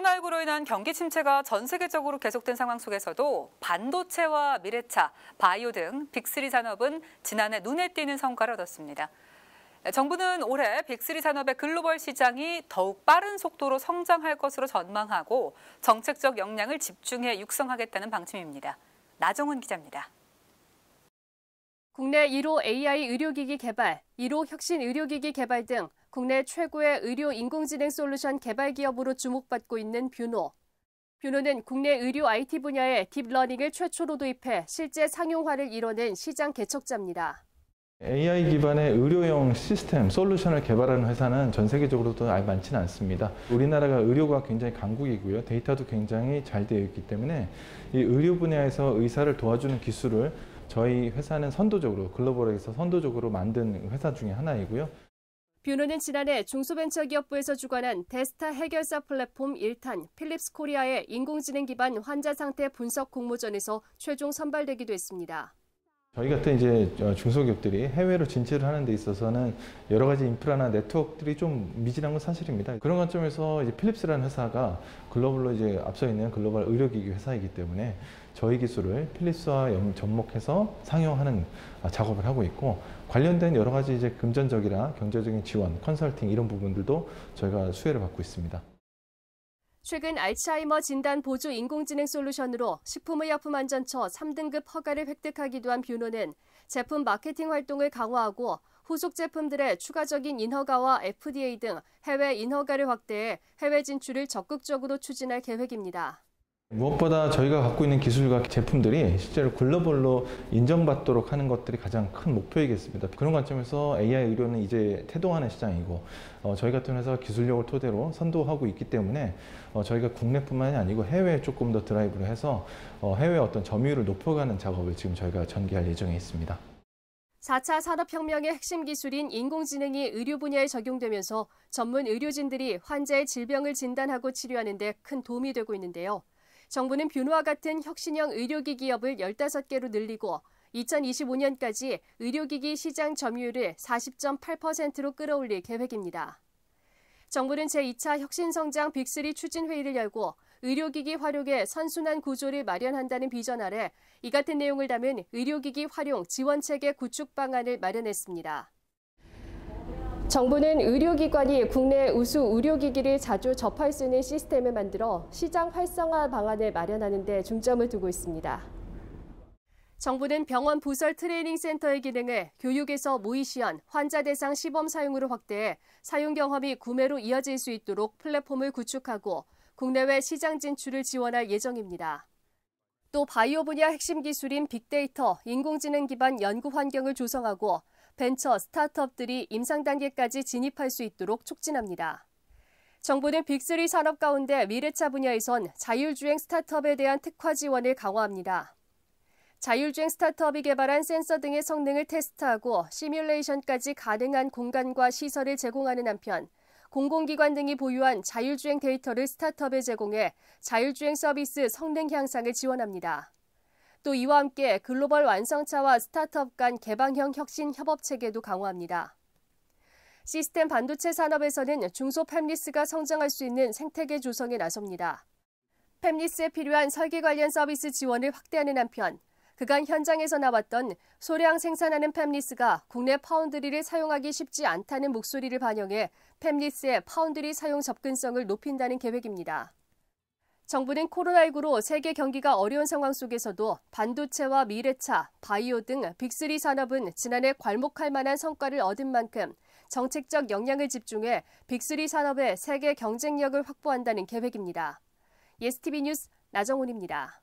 코로나19로 인한 경기 침체가 전 세계적으로 계속된 상황 속에서도 반도체와 미래차, 바이오 등 빅3 산업은 지난해 눈에 띄는 성과를 얻었습니다. 네, 정부는 올해 빅3 산업의 글로벌 시장이 더욱 빠른 속도로 성장할 것으로 전망하고 정책적 역량을 집중해 육성하겠다는 방침입니다. 나정훈 기자입니다. 국내 1호 AI 의료기기 개발, 1호 혁신 의료기기 개발 등 국내 최고의 의료 인공지능 솔루션 개발 기업으로 주목받고 있는 뷰노. 뷰노는 국내 의료 IT 분야에 딥러닝을 최초로 도입해 실제 상용화를 이뤄낸 시장 개척자입니다. AI 기반의 의료용 시스템, 솔루션을 개발하는 회사는 전 세계적으로도 아예 많지는 않습니다. 우리나라가 의료가 굉장히 강국이고요. 데이터도 굉장히 잘 되어 있기 때문에 이 의료 분야에서 의사를 도와주는 기술을 저희 회사는 선도적으로, 글로벌에서 선도적으로 만든 회사 중에 하나이고요. 뷰노는 지난해 중소벤처기업부에서 주관한 데스타 해결사 플랫폼 1탄 필립스 코리아의 인공지능 기반 환자 상태 분석 공모전에서 최종 선발되기도 했습니다. 저희 같은 이제 어, 중소기업들이 해외로 진출을 하는 데 있어서는 여러 가지 인프라나 네트워크들이 좀 미진한 건 사실입니다. 그런 관점에서 이제 필립스라는 회사가 글로벌로 이제 앞서 있는 글로벌 의료기기 회사이기 때문에 저희 기술을 필립스와 접목해서 상용하는 아, 작업을 하고 있고 관련된 여러 가지 이제 금전적이나 경제적인 지원, 컨설팅 이런 부분들도 저희가 수혜를 받고 있습니다. 최근 알츠하이머 진단 보조 인공지능 솔루션으로 식품의약품안전처 3등급 허가를 획득하기도 한 뷰노는 제품 마케팅 활동을 강화하고 후속 제품들의 추가적인 인허가와 FDA 등 해외 인허가를 확대해 해외 진출을 적극적으로 추진할 계획입니다. 무엇보다 저희가 갖고 있는 기술과 제품들이 실제로 글로벌로 인정받도록 하는 것들이 가장 큰 목표이겠습니다. 그런 관점에서 AI 의료는 이제 태동하는 시장이고 어, 저희 같은 회사가 기술력을 토대로 선도하고 있기 때문에 어, 저희가 국내뿐만이 아니고 해외에 조금 더 드라이브를 해서 어, 해외 어떤 점유율을 높여가는 작업을 지금 저희가 전개할 예정에 있습니다. 4차 산업혁명의 핵심 기술인 인공지능이 의료 분야에 적용되면서 전문 의료진들이 환자의 질병을 진단하고 치료하는 데 큰 도움이 되고 있는데요. 정부는 뷰노와 같은 혁신형 의료기기 업을 15개로 늘리고 2025년까지 의료기기 시장 점유율을 40.8%로 끌어올릴 계획입니다. 정부는 제2차 혁신성장 빅3 추진회의를 열고 의료기기 활용의 선순환 구조를 마련한다는 비전 아래 이 같은 내용을 담은 의료기기 활용 지원체계 구축 방안을 마련했습니다. 정부는 의료기관이 국내 우수 의료기기를 자주 접할 수 있는 시스템을 만들어 시장 활성화 방안을 마련하는 데 중점을 두고 있습니다. 정부는 병원 부설 트레이닝 센터의 기능을 교육에서 무의 시연, 환자 대상 시범 사용으로 확대해 사용 경험이 구매로 이어질 수 있도록 플랫폼을 구축하고 국내외 시장 진출을 지원할 예정입니다. 또 바이오 분야 핵심 기술인 빅데이터, 인공지능 기반 연구 환경을 조성하고 벤처 스타트업들이 임상 단계까지 진입할 수 있도록 촉진합니다. 정부는 빅3 산업 가운데 미래차 분야에선 자율주행 스타트업에 대한 특화 지원을 강화합니다. 자율주행 스타트업이 개발한 센서 등의 성능을 테스트하고 시뮬레이션까지 가능한 공간과 시설을 제공하는 한편 공공기관 등이 보유한 자율주행 데이터를 스타트업에 제공해 자율주행 서비스 성능 향상을 지원합니다. 또 이와 함께 글로벌 완성차와 스타트업 간 개방형 혁신 협업 체계도 강화합니다. 시스템 반도체 산업에서는 중소 팹리스가 성장할 수 있는 생태계 조성에 나섭니다. 팹리스에 필요한 설계 관련 서비스 지원을 확대하는 한편 그간 현장에서 나왔던 소량 생산하는 팹리스가 국내 파운드리를 사용하기 쉽지 않다는 목소리를 반영해 팹리스의 파운드리 사용 접근성을 높인다는 계획입니다. 정부는 코로나19로 세계 경기가 어려운 상황 속에서도 반도체와 미래차, 바이오 등 빅3 산업은 지난해 괄목할 만한 성과를 얻은 만큼 정책적 역량을 집중해 빅3 산업의 세계 경쟁력을 확보한다는 계획입니다. 예스티비 뉴스 나정훈입니다.